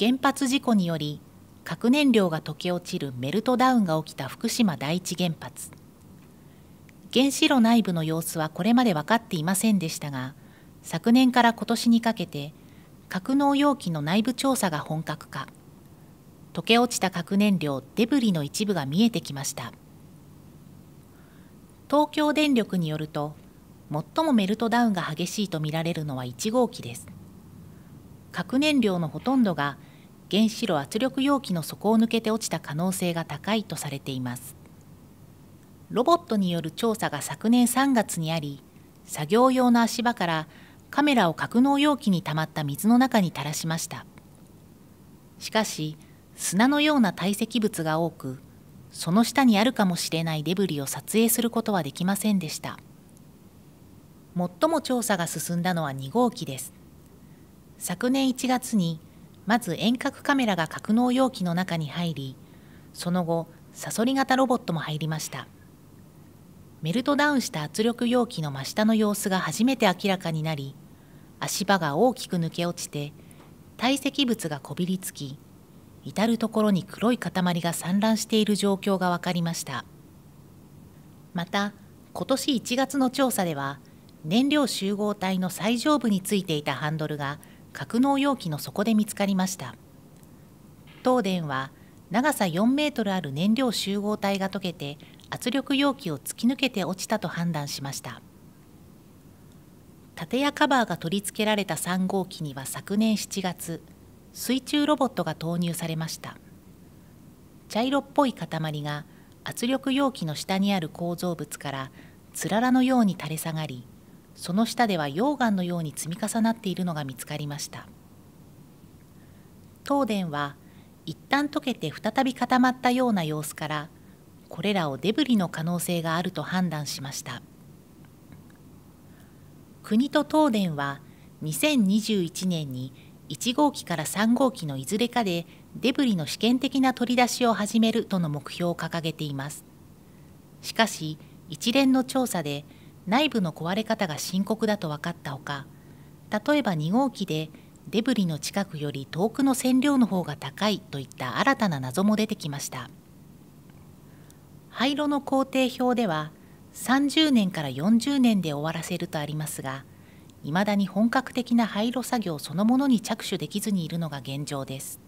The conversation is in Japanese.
原発事故により核燃料が溶け落ちるメルトダウンが起きた福島第一原発原子炉内部の様子はこれまで分かっていませんでしたが昨年から今年にかけて格納容器の内部調査が本格化溶け落ちた核燃料デブリの一部が見えてきました東京電力によると最もメルトダウンが激しいとみられるのは1号機です核燃料のほとんどが原子炉圧力容器の底を抜けて落ちた可能性が高いとされていますロボットによる調査が昨年3月にあり作業用の足場からカメラを格納容器に溜まった水の中に垂らしましたしかし砂のような堆積物が多くその下にあるかもしれないデブリを撮影することはできませんでした最も調査が進んだのは2号機です昨年1月にまず遠隔カメラが格納容器の中に入りその後サソリ型ロボットも入りましたメルトダウンした圧力容器の真下の様子が初めて明らかになり足場が大きく抜け落ちて堆積物がこびりつき至る所に黒い塊が散乱している状況が分かりましたまた今年1月の調査では燃料集合体の最上部についていたハンドルが格納容器の底で見つかりました東電は長さ4メートルある燃料集合体が溶けて圧力容器を突き抜けて落ちたと判断しました建屋カバーが取り付けられた3号機には昨年7月水中ロボットが投入されました茶色っぽい塊が圧力容器の下にある構造物からつららのように垂れ下がりその下では溶岩のように積み重なっているのが見つかりました東電は一旦溶けて再び固まったような様子からこれらをデブリの可能性があると判断しました国と東電は2021年に1号機から3号機のいずれかでデブリの試験的な取り出しを始めるとの目標を掲げていますしかし一連の調査で内部の壊れ方が深刻だと分かったほか例えば2号機でデブリの近くより遠くの線量の方が高いといった新たな謎も出てきました廃炉の工程表では30年から40年で終わらせるとありますがいまだに本格的な廃炉作業そのものに着手できずにいるのが現状です